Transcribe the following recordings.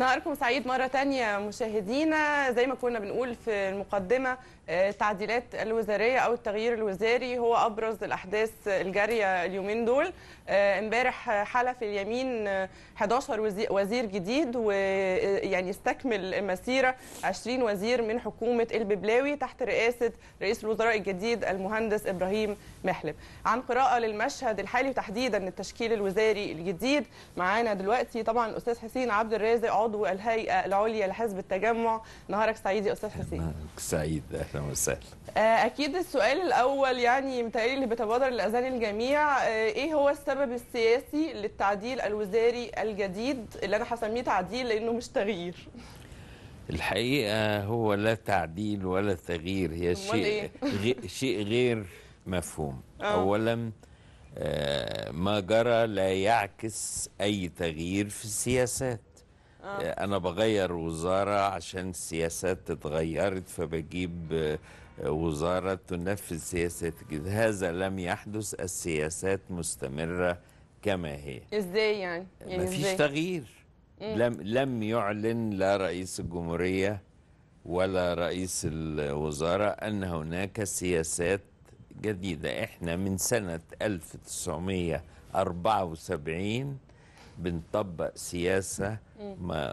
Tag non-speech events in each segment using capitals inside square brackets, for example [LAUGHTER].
نهاركم سعيد مرة تانية مشاهدينا زي ما كنا بنقول في المقدمة التعديلات الوزاريه او التغيير الوزاري هو ابرز الاحداث الجاريه اليومين دول آه، امبارح حلف اليمين 11 وزير جديد ويعني آه، استكمل المسيره 20 وزير من حكومه الببلاوي تحت رئاسه رئيس الوزراء الجديد المهندس ابراهيم محلب عن قراءه للمشهد الحالي تحديدا التشكيل الوزاري الجديد معانا دلوقتي طبعا الاستاذ حسين عبد الرازق عضو الهيئه العليا لحزب التجمع نهارك سعيد يا استاذ حسين سعيد اهلا وسهلا آه، اكيد السؤال الاول يعني متهيألي اللي بيتبادر لاذان الجميع آه، ايه هو السبب السياسي للتعديل الوزاري الجديد اللي انا هسميه تعديل لانه مش تغيير الحقيقه هو لا تعديل ولا تغيير هي شيء إيه؟ شيء غير مفهوم آه. اولا آه، ما جرى لا يعكس اي تغيير في السياسات آه. انا بغير وزاره عشان السياسات اتغيرت فبجيب آه، وزاره تنفذ سياسات جديده هذا لم يحدث السياسات مستمره كما هي ازاي يعني, يعني مفيش إزاي؟ تغيير لم لم يعلن لا رئيس الجمهوريه ولا رئيس الوزاره ان هناك سياسات جديده احنا من سنه 1974 بنطبق سياسة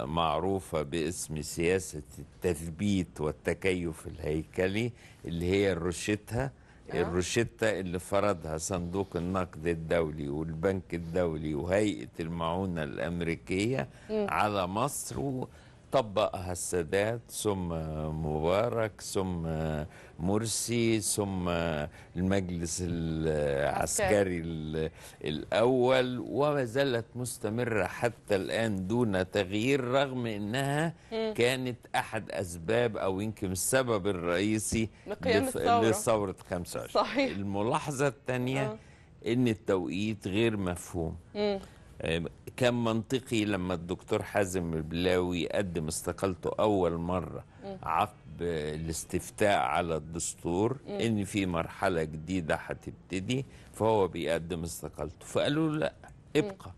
معروفة باسم سياسة التثبيت والتكيف الهيكلي اللي هي الروشتها آه. الروشتة اللي فرضها صندوق النقد الدولي والبنك الدولي وهيئة المعونة الأمريكية على مصر طبقها السادات ثم مبارك ثم مرسي ثم المجلس العسكري الأول وما زالت مستمرة حتى الآن دون تغيير رغم أنها كانت أحد أسباب أو يمكن السبب الرئيسي لثورة 25 صحيح. الملاحظة الثانية آه. أن التوقيت غير مفهوم كان منطقي لما الدكتور حازم البلاوي قدم استقالته أول مرة عقب الاستفتاء على الدستور إن في مرحلة جديدة هتبتدي فهو بيقدم استقالته فقالوا له لا ابقى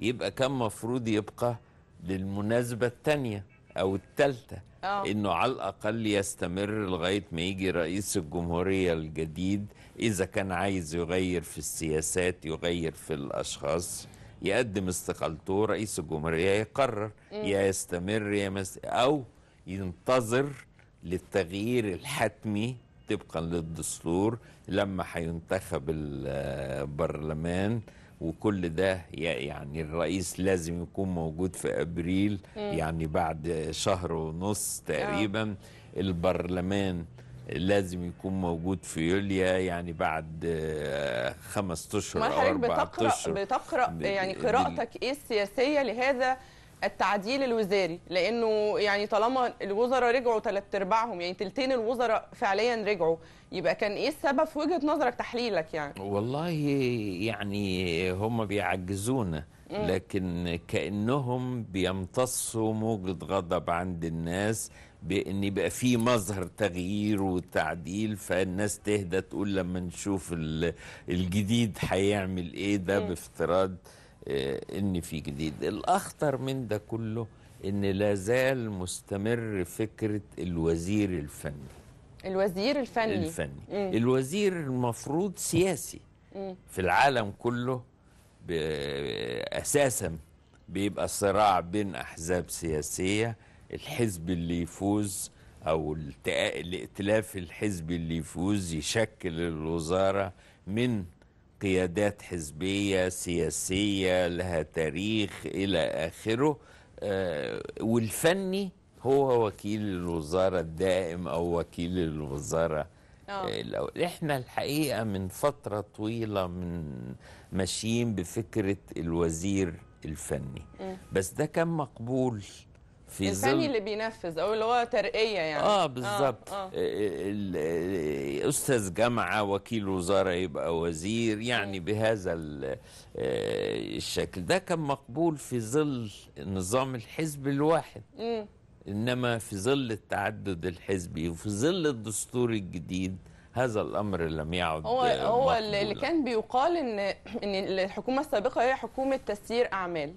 يبقى كان مفروض يبقى للمناسبة الثانية أو الثالثة آه. إنه على الأقل يستمر لغاية ما يجي رئيس الجمهورية الجديد إذا كان عايز يغير في السياسات يغير في الأشخاص يقدم استقالته رئيس الجمهورية يقرر يا يستمر يا مس... أو ينتظر للتغيير الحتمي طبقا للدستور لما هينتخب البرلمان وكل ده يعني الرئيس لازم يكون موجود في ابريل يعني بعد شهر ونص تقريبا آه. البرلمان لازم يكون موجود في يوليا يعني بعد آه، خمس اشهر او اربع بتقرأ اشهر بتقرا يعني قراءتك ايه السياسيه لهذا التعديل الوزاري لانه يعني طالما الوزراء رجعوا ثلاث ارباعهم يعني ثلثين الوزراء فعليا رجعوا يبقى كان ايه السبب في وجهه نظرك تحليلك يعني والله يعني هم بيعجزونا لكن كانهم بيمتصوا موجه غضب عند الناس بان يبقى في مظهر تغيير وتعديل فالناس تهدى تقول لما نشوف الجديد هيعمل ايه ده بافتراض آه، ان في جديد الاخطر من ده كله ان لا زال مستمر فكره الوزير الفني الوزير الفني الفني مم. الوزير المفروض سياسي مم. في العالم كله اساسا بيبقى صراع بين احزاب سياسيه الحزب اللي يفوز او الائتلاف الحزبي اللي يفوز يشكل الوزاره من قيادات حزبيه سياسيه لها تاريخ الى اخره آه، والفني هو وكيل الوزاره الدائم او وكيل الوزاره آه، آه. أوه. احنا الحقيقه من فتره طويله من ماشيين بفكره الوزير الفني م. بس ده كان مقبول في الفني اللي بينفذ او اللي هو ترقيه يعني اه بالظبط آه, آه. آه،, آه، استاذ جامعه وكيل وزاره يبقى وزير يعني بهذا الشكل ده كان مقبول في ظل نظام الحزب الواحد م. انما في ظل التعدد الحزبي وفي ظل الدستور الجديد هذا الامر لم يعد هو هو اللي كان بيقال ان ان الحكومه السابقه هي حكومه تسيير اعمال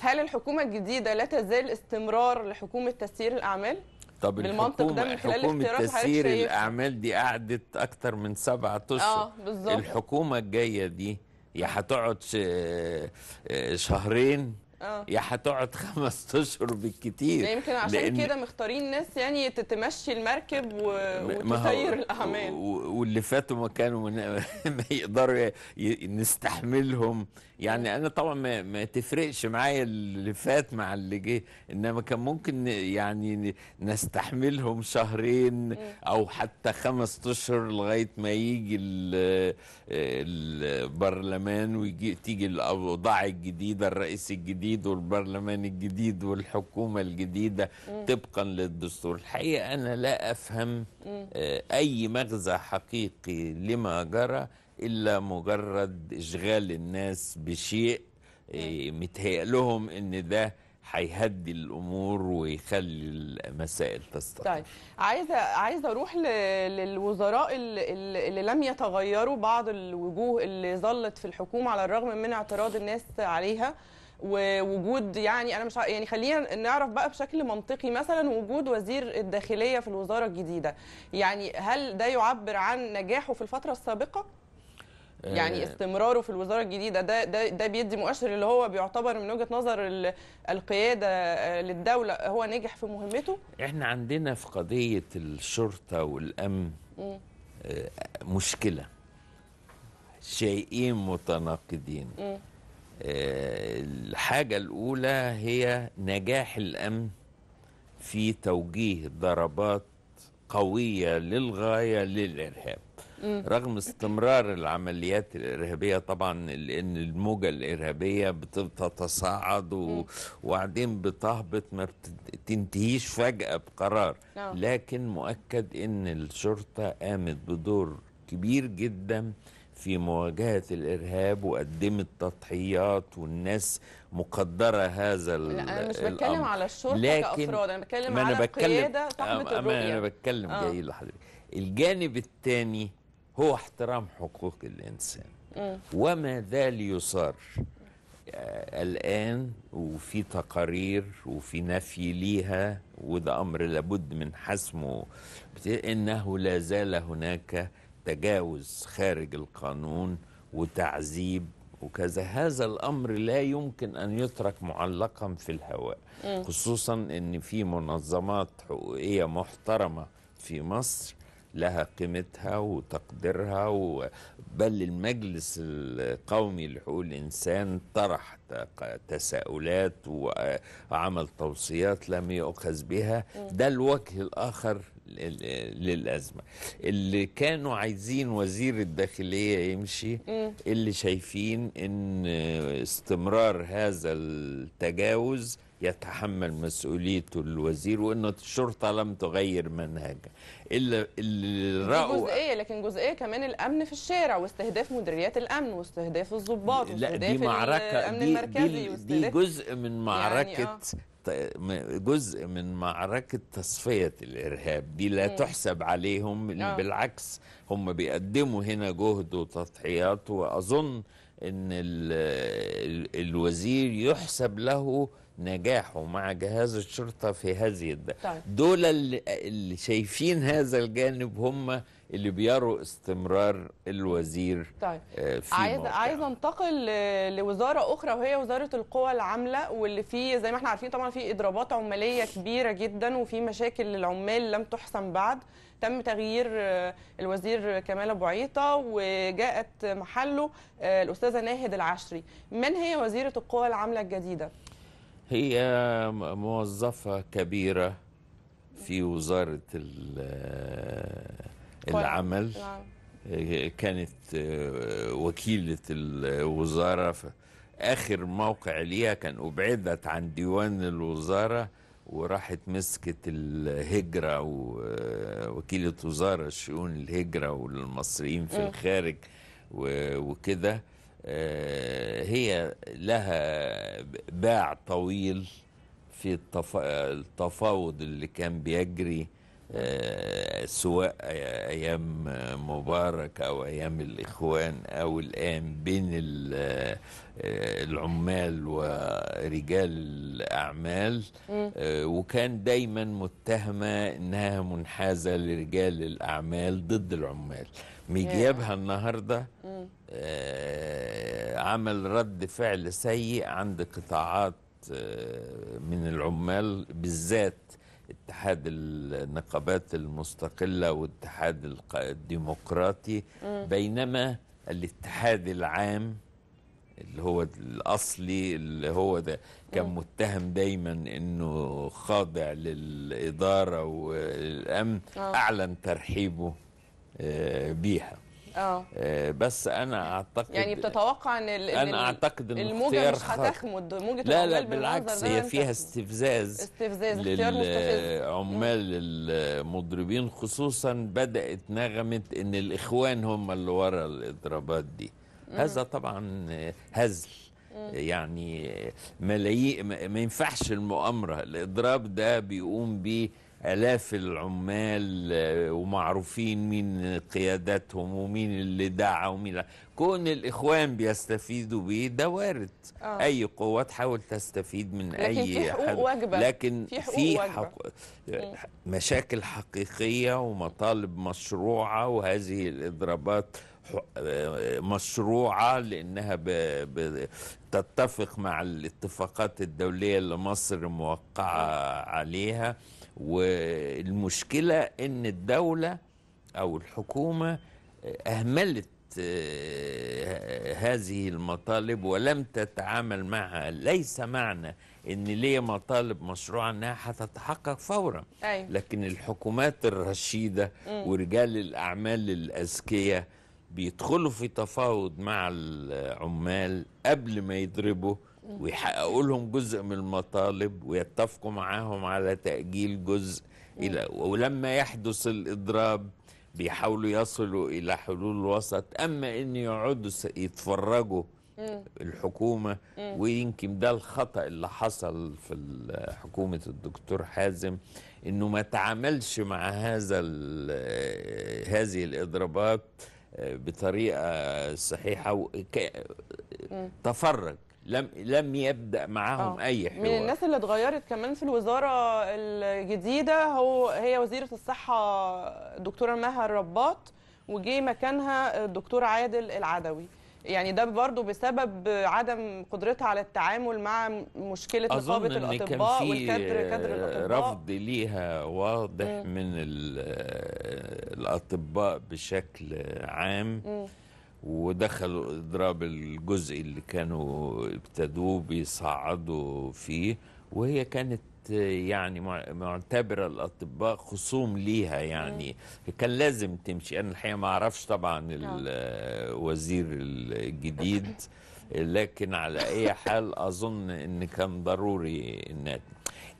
هل الحكومه الجديده لا تزال استمرار لحكومه تسيير الاعمال؟ طب الحكومة ده من خلال حكومة تسيير الأعمال دي قعدت أكتر من سبعة أشهر آه بالظبط الحكومة الجاية دي يا هتقعد آه، شهرين اه. يا هتقعد خمس اشهر بالكتير يعني يمكن عشان لأن... كده مختارين ناس يعني تمشي المركب و... وتسير الاعمال و... واللي فاتوا ما كانوا من... [LAUGHS] ما يقدروا ي... نستحملهم يعني انا طبعا ما, ما تفرقش معايا اللي فات مع اللي جه انما كان ممكن يعني نستحملهم شهرين او حتى خمس اشهر لغايه ما يجي ال... البرلمان تيجي الاوضاع الجديده الرئيس الجديد الجديد والبرلمان الجديد والحكومة الجديدة طبقا للدستور الحقيقة أنا لا أفهم آه، أي مغزى حقيقي لما جرى إلا مجرد إشغال الناس بشيء آه، متهيئ لهم أن ده هيهدي الامور ويخلي المسائل تستقر طيب عايزه عايزه اروح للوزراء اللي, اللي لم يتغيروا بعض الوجوه اللي ظلت في الحكومه على الرغم من اعتراض الناس عليها ووجود يعني انا مش يعني خلينا نعرف بقى بشكل منطقي مثلا وجود وزير الداخليه في الوزاره الجديده يعني هل ده يعبر عن نجاحه في الفتره السابقه يعني آه. استمراره في الوزاره الجديده ده ده ده بيدي مؤشر اللي هو بيعتبر من وجهه نظر القياده آه، للدوله هو نجح في مهمته احنا عندنا في قضيه الشرطه والامن آه، مشكله شيئين متناقضين الحاجة الأولى هي نجاح الأمن في توجيه ضربات قوية للغاية للإرهاب رغم استمرار العمليات الإرهابية طبعا لأن الموجة الإرهابية بتتصاعد وبعدين بتهبط ما بتنتهيش فجأة بقرار نعم. لكن مؤكد أن الشرطة قامت بدور كبير جدا في مواجهة الإرهاب وقدمت تضحيات والناس مقدرة هذا لا أنا مش بتكلم على الشرطة كأفراد أنا بتكلم ما أنا على بتكلم القيادة صاحبة آه، الرؤية أنا بتكلم آه. جاي لحضرتك الجانب الثاني هو احترام حقوق الإنسان م. وما ذا ليصار آه، الآن وفي تقارير وفي نفي ليها وده أمر لابد من حسمه إنه لا زال هناك تجاوز خارج القانون وتعذيب وكذا هذا الأمر لا يمكن أن يترك معلقا في الهواء خصوصا أن في منظمات حقوقية محترمة في مصر لها قيمتها وتقديرها بل المجلس القومي لحقوق الإنسان طرح تساؤلات وعمل توصيات لم يؤخذ بها ده الوجه الآخر للازمه اللي كانوا عايزين وزير الداخليه يمشي اللي شايفين ان استمرار هذا التجاوز يتحمل مسؤوليته الوزير وان الشرطه لم تغير منهجها الا اللي راوا جزئيه لكن جزئيه كمان الامن في الشارع واستهداف مديريات الامن واستهداف الضباط واستهداف دي معركه الامن دي المركزي دي, دي جزء من يعني، معركه يعني آه. جزء من معركة تصفية الإرهاب دي لا تحسب عليهم آه. بالعكس هم بيقدموا هنا جهد وتضحيات وأظن أن الوزير يحسب له نجاحه مع جهاز الشرطة في هذه الدولة طيب. دول اللي شايفين هذا الجانب هم اللي بيروا استمرار الوزير طيب. آه، في عايز موقع. عايز انتقل لوزاره اخرى وهي وزاره القوى العامله واللي فيه زي ما احنا عارفين طبعا في اضرابات عماليه كبيره جدا وفي مشاكل للعمال لم تحسن بعد تم تغيير آه، الوزير كمال ابو عيطه وجاءت محله آه، الاستاذه ناهد العشري من هي وزيره القوى العامله الجديده هي موظفة كبيرة في وزارة العمل نعم. كانت آه، وكيلة الوزارة آخر موقع ليها كان أبعدت عن ديوان الوزارة وراحت مسكت الهجرة ووكيلة آه، وزارة شؤون الهجرة والمصريين في الخارج وكده آه، هي لها باع طويل في التفاوض اللي كان بيجري آه، سواء ايام مبارك او ايام الاخوان او الان بين آه، العمال ورجال الاعمال وكان دايما متهمه انها منحازه لرجال الاعمال ضد العمال مجيبها النهارده آه، عمل رد فعل سيء عند قطاعات آه، من العمال بالذات اتحاد النقابات المستقلة واتحاد الديمقراطي بينما الاتحاد العام اللي هو الأصلي اللي هو ده كان متهم دايما أنه خاضع للإدارة والأمن آه. أعلن ترحيبه آه، بيها آه. اه بس انا اعتقد يعني بتتوقع ان انا اعتقد ان الموجه مش هتخمد موجه لا لا بالعكس هي فيها استفزاز استفزاز للعمال المضربين خصوصا بدات نغمه ان الاخوان هم اللي ورا الاضرابات دي هذا طبعا هزل يعني ملايين ما ينفعش المؤامره الاضراب ده بيقوم بيه آلاف العمال آه، ومعروفين مين قياداتهم ومين اللي دعا ومين كون الإخوان بيستفيدوا بيه ده وارد آه. أي قوة تحاول تستفيد من لكن أي في حقوق حد. واجبة. لكن في, حقوق في حق... آه، مشاكل حقيقية ومطالب مشروعة وهذه الإضرابات آه، مشروعة لأنها تتفق مع الاتفاقات الدولية اللي مصر موقعة عليها والمشكلة ان الدولة او الحكومة اهملت آه، هذه المطالب ولم تتعامل معها ليس معنى ان ليه مطالب مشروعه انها هتتحقق فورا أيوة. لكن الحكومات الرشيده ورجال الاعمال الاذكياء بيدخلوا في تفاوض مع العمال قبل ما يضربوا ويحققوا لهم جزء من المطالب ويتفقوا معاهم على تأجيل جزء إلى ولما يحدث الإضراب بيحاولوا يصلوا إلى حلول وسط أما إن يقعدوا يتفرجوا الحكومة ويمكن ده الخطأ اللي حصل في حكومة الدكتور حازم إنه ما تعاملش مع هذا هذه الإضرابات آه، بطريقة صحيحة تفرج لم لم يبدا معاهم أوه. اي حوار من الناس اللي اتغيرت كمان في الوزاره الجديده هو هي وزيره الصحه الدكتوره مها الرباط وجي مكانها الدكتور عادل العدوي يعني ده برضه بسبب عدم قدرتها على التعامل مع مشكله نقابه الاطباء كان والكادر كادر الاطباء رفض ليها واضح م. من الاطباء بشكل عام م. ودخلوا اضراب الجزء اللي كانوا ابتدوه بيصعدوا فيه وهي كانت يعني معتبرة الأطباء خصوم ليها يعني كان لازم تمشي أنا الحقيقة ما أعرفش طبعا الوزير نعم. الجديد لكن على أي حال أظن أن كان ضروري أن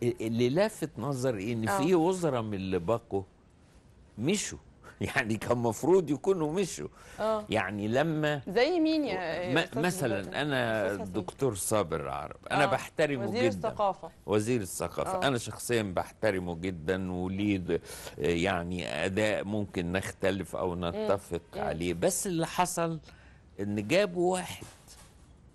اللي لافت نظري أن في آه. وزراء من اللي بقوا مشوا [LAUGHS] يعني كان مفروض يكونوا مشوا آه. يعني لما زي مين يا م... مثلا انا الدكتور صابر العرب انا آه. بحترمه وزير جدا الثقافة. وزير الثقافه آه. انا شخصيا بحترمه جدا وليه آه، يعني اداء ممكن نختلف او نتفق م. عليه بس اللي حصل ان جابوا واحد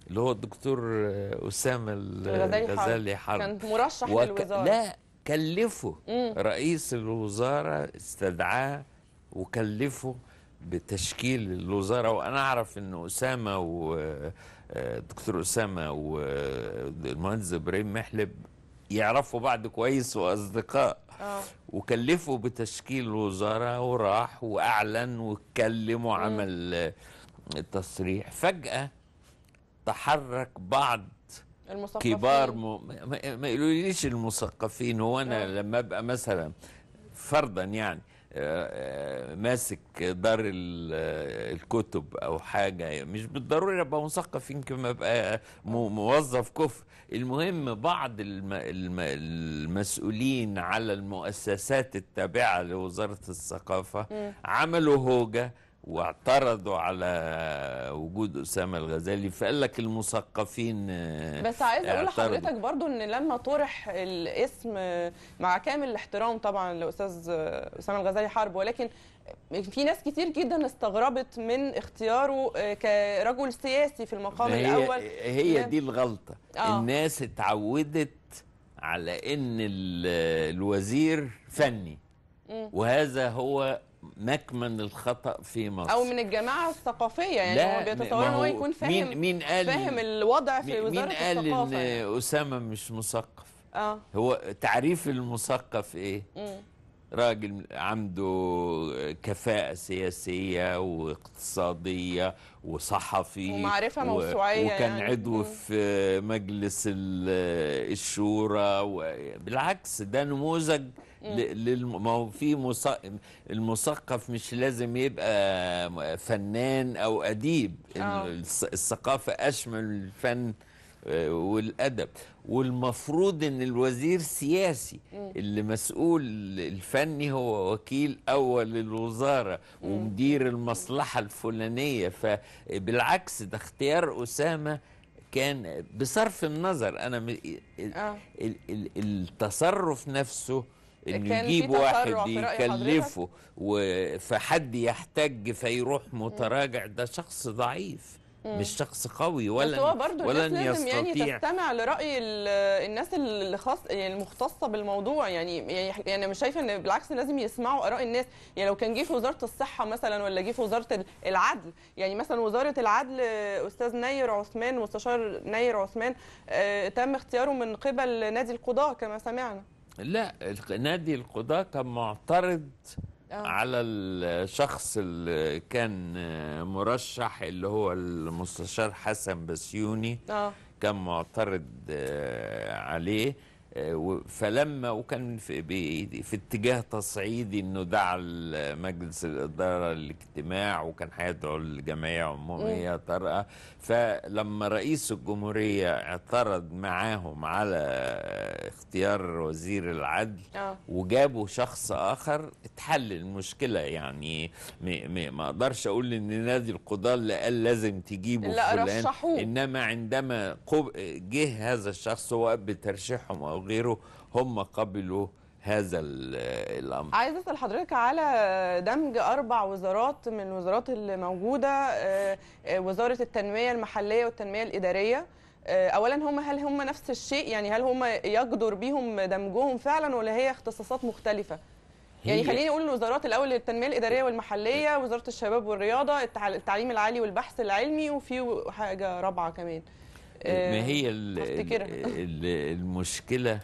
اللي هو الدكتور آه، أسامة الغزالي حرب كان مرشح وك... للوزارة لا كلفه مم. رئيس الوزارة استدعاه وكلفه بتشكيل الوزاره وانا اعرف ان اسامه ودكتور آه، اسامه والمهندس آه، ابراهيم محلب يعرفوا بعض كويس واصدقاء آه. وكلفوا بتشكيل الوزاره وراح واعلن واتكلم وعمل تصريح فجاه تحرك بعض المثقفين كبار م... ما يقولوليش المثقفين هو انا لما ابقى مثلا فرضا يعني آه، آه، ماسك دار آه، الكتب او حاجه مش بالضروري ابقى مثقف يمكن ابقى موظف كفء المهم بعض المسؤولين على المؤسسات التابعه لوزاره الثقافه عملوا هوجه واعترضوا على وجود اسامه الغزالي فقال لك المثقفين آه، بس عايز اقول لحضرتك برضو ان لما طرح الاسم مع كامل الاحترام طبعا لاستاذ اسامه الغزالي حرب ولكن في ناس كتير جدا استغربت من اختياره آه، كرجل سياسي في المقام هي الاول هي دي الغلطه آه. الناس اتعودت على ان الوزير فني م. وهذا هو مكمن الخطا في مصر او من الجماعه الثقافيه يعني هو بيتصور ان هو يكون فاهم مين, مين قال فاهم الوضع في وزاره مين قال الثقافه ان يعني. اسامه مش مثقف اه هو تعريف المثقف ايه؟ مم. راجل عنده كفاءة سياسية واقتصادية وصحفي ومعرفة موسوعية وكان يعني. عضو في مجلس الشورى بالعكس ده نموذج ما هو في المثقف مش لازم يبقى فنان او اديب أوه. الثقافه اشمل الفن آه، والادب والمفروض ان الوزير سياسي اللي مسؤول الفني هو وكيل اول للوزاره ومدير المصلحه الفلانيه فبالعكس ده اختيار اسامه كان بصرف النظر انا م... آه. التصرف نفسه انه يجيب واحد يكلفه فحد يحتج فيروح متراجع ده شخص ضعيف مش شخص قوي ولا بس هو برضه ولا لازم يعني تستمع لراي الناس اللي خاص يعني المختصه بالموضوع يعني يعني انا مش شايفه ان بالعكس لازم يسمعوا اراء الناس يعني لو كان جه في وزاره الصحه مثلا ولا جه في وزاره العدل يعني مثلا وزاره العدل استاذ نير عثمان مستشار نير عثمان آه، تم اختياره من قبل نادي القضاه كما سمعنا لا نادي القضاه كان معترض أوه. على الشخص اللي كان مرشح اللي هو المستشار حسن بسيوني أوه. كان معترض آه، عليه فلما وكان في, في اتجاه تصعيدي انه دعا مجلس الاداره للاجتماع وكان هيدعو الجمعيه عموميه طارئه فلما رئيس الجمهوريه اعترض معاهم على اختيار وزير العدل آه. وجابوا شخص اخر اتحل المشكله يعني ما اقدرش اقول ان نادي القضاه اللي قال لازم تجيبه لا فلان رشحوه. انما عندما جه هذا الشخص هو بترشيحهم غيره هم قبلوا هذا الامر عايز اسال حضرتك على دمج اربع وزارات من الوزارات اللي موجوده آه، آه، وزاره التنميه المحليه والتنميه الاداريه آه، اولا هم هل هم نفس الشيء يعني هل هم يقدر بيهم دمجهم فعلا ولا هي اختصاصات مختلفه يعني خليني اقول الوزارات الاول التنميه الاداريه والمحليه وزاره الشباب والرياضه التعليم العالي والبحث العلمي وفي حاجه رابعه كمان ما آه، هي [LAUGHS] المشكله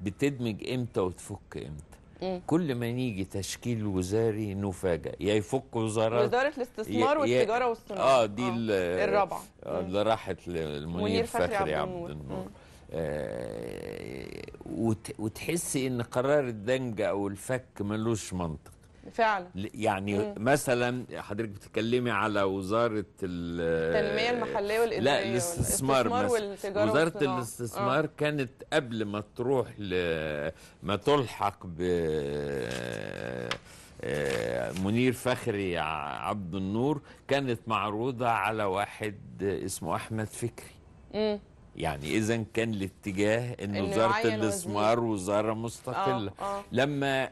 بتدمج امتى وتفك امتى مم. كل ما نيجي تشكيل وزاري نفاجأ يا يفك وزارات وزارة الاستثمار والتجارة والصناعة اه دي آه. الرابعة آه، اللي راحت للمنير فخري عبد النور آه وتحسي ان قرار الدنج او الفك ملوش منطق فعلا يعني مم. مثلا حضرتك بتتكلمي على وزاره التنميه المحليه والاداريه لا الاستثمار والتجاره وزاره آه. الاستثمار آه. كانت قبل ما تروح ل... ما تلحق ب آه، منير فخري عبد النور كانت معروضه على واحد اسمه احمد فكري مم. يعني اذا كان الاتجاه ان وزاره الاستثمار وزاره مستقله آه. آه. لما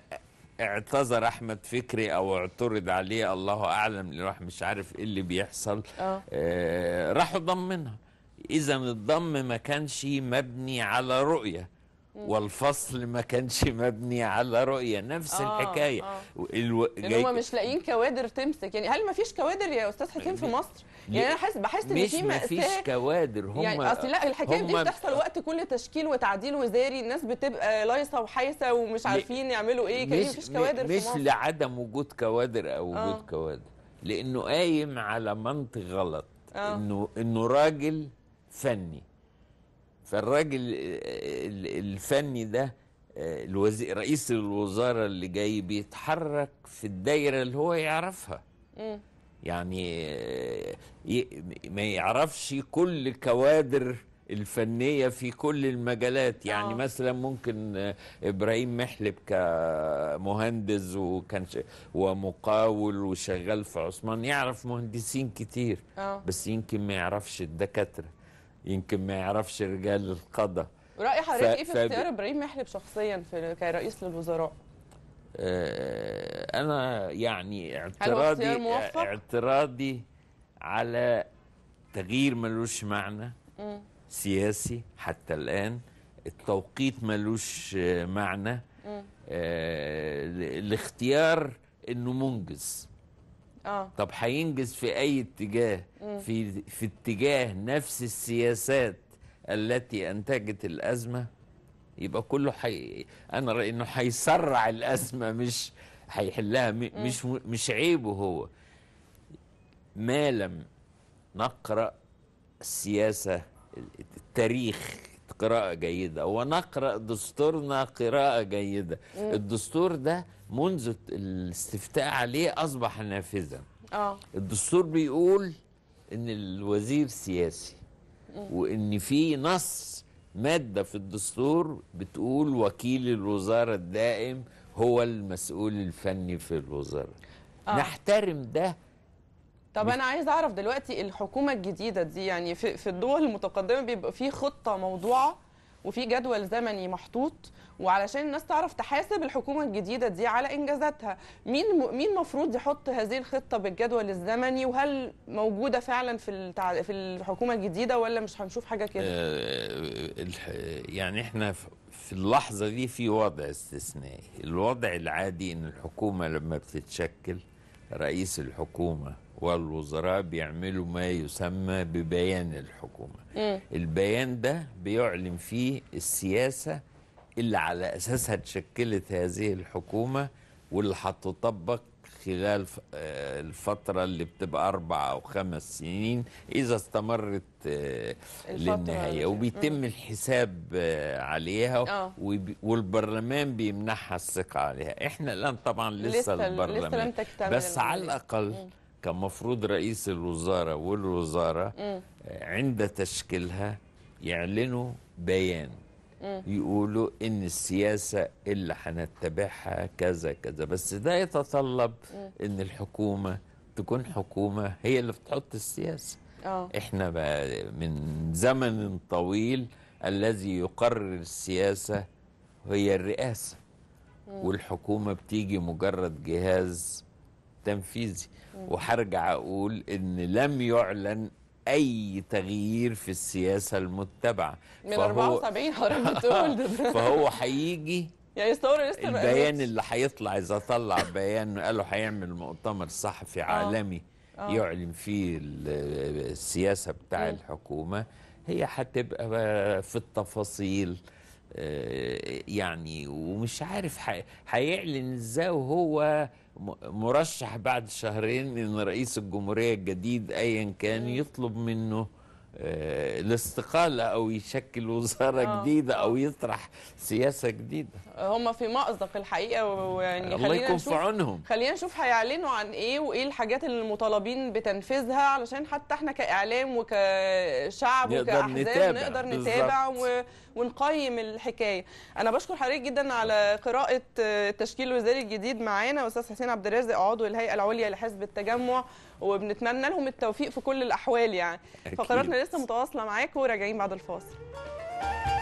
اعتذر احمد فكري او اعترض عليه الله اعلم راح مش عارف ايه اللي بيحصل آه, آه، راحوا ضمنها اذا الضم ما كانش مبني على رؤيه والفصل ما كانش مبني على رؤيه نفس آه الحكايه آه. الو... ان هم مش لاقيين كوادر تمسك يعني هل ما فيش كوادر يا استاذ حكيم في مصر يعني انا حاسس بحس ان في مأساة مفيش كوادر يعني هم يعني اصل لا الحكايه دي بتحصل وقت كل تشكيل وتعديل وزاري الناس بتبقى لايصه وحايسه ومش عارفين يعملوا ايه كأن مفيش كوادر مش في مصر. لعدم وجود كوادر او وجود آه. كوادر لانه قايم على منطق غلط آه. انه انه راجل فني فالراجل الفني ده آه، الوزير رئيس الوزاره اللي جاي بيتحرك في الدايره اللي هو يعرفها م. يعني آه، ما يعرفش كل كوادر الفنية في كل المجالات يعني أوه. مثلا ممكن آه، إبراهيم محلب كمهندس وكان ومقاول وشغال في عثمان يعرف مهندسين كتير أوه. بس يمكن ما يعرفش الدكاترة يمكن ما يعرفش رجال القضاء رأي حضرتك ف... ايه في اختيار ف... ابراهيم محلب شخصيا في كرئيس للوزراء آه، انا يعني اعتراضي اعتراضي على تغيير ملوش معنى سياسي حتى الان التوقيت ملوش معنى آه، الاختيار انه منجز آه. طب هينجز في اي اتجاه في في اتجاه نفس السياسات التي انتجت الازمه يبقى كله حي... انا رايي انه هيسرع الازمه مش هيحلها م... مش مش عيبه هو ما لم نقرا السياسه التاريخ قراءة جيدة ونقرأ دستورنا قراءة جيدة مم. الدستور ده منذ الاستفتاء عليه أصبح نافذا آه. الدستور بيقول إن الوزير سياسي مم. وإن في نص ماده في الدستور بتقول وكيل الوزاره الدائم هو المسؤول الفني في الوزاره آه. نحترم ده طب انا عايز اعرف دلوقتي الحكومه الجديده دي يعني في, الدول المتقدمه بيبقى في خطه موضوعه وفي جدول زمني محطوط وعلشان الناس تعرف تحاسب الحكومه الجديده دي على انجازاتها مين مين المفروض يحط هذه الخطه بالجدول الزمني وهل موجوده فعلا في التع... في الحكومه الجديده ولا مش هنشوف حاجه كده آه، آه، يعني احنا في اللحظه دي في وضع استثنائي الوضع العادي ان الحكومه لما بتتشكل رئيس الحكومة والوزراء بيعملوا ما يسمى ببيان الحكومة م. البيان ده بيعلن فيه السياسة اللي على أساسها اتشكلت هذه الحكومة واللي هتطبق خلال آه، الفترة اللي بتبقى أربع أو خمس سنين إذا استمرت آه، للنهاية وبيتم الحساب آه، عليها والبرلمان بيمنحها الثقة عليها إحنا الآن طبعا لسه, البرلمان بس على الأقل كان مفروض رئيس الوزارة والوزارة عند تشكيلها يعلنوا بيان يقولوا ان السياسه اللي هنتبعها كذا كذا بس ده يتطلب ان الحكومه تكون حكومه هي اللي بتحط السياسه أوه. احنا بقى من زمن طويل الذي يقرر السياسه هي الرئاسه والحكومه بتيجي مجرد جهاز تنفيذي وهرجع اقول ان لم يعلن اي تغيير في السياسه المتبعه من فهو 74 حضرتك بتقول ده فهو هيجي يعني يستور لسه البيان أيوة. اللي هيطلع اذا طلع بيان قالوا هيعمل مؤتمر صحفي آه. عالمي آه. يعلن فيه السياسه بتاع م. إيه. الحكومه هي هتبقى في التفاصيل آه، يعني ومش عارف هيعلن ازاي وهو مرشح بعد شهرين ان رئيس الجمهوريه الجديد ايا كان يطلب منه آه، الاستقاله او يشكل وزاره آه. جديده او يطرح سياسه جديده هم في مأزق الحقيقه ويعني الله يكون في عونهم خلينا نشوف هيعلنوا عن ايه وايه الحاجات اللي المطالبين بتنفيذها علشان حتى احنا كاعلام وكشعب وكاحزاب نتابع. نقدر نتابع و... ونقيم الحكايه انا بشكر حضرتك جدا على قراءه آه، التشكيل الوزاري الجديد معانا استاذ حسين عبد الرازق عضو الهيئه العليا لحزب التجمع وبنتمنى لهم التوفيق في كل الاحوال يعني فقراتنا لسه متواصله معاكم وراجعين بعد الفاصل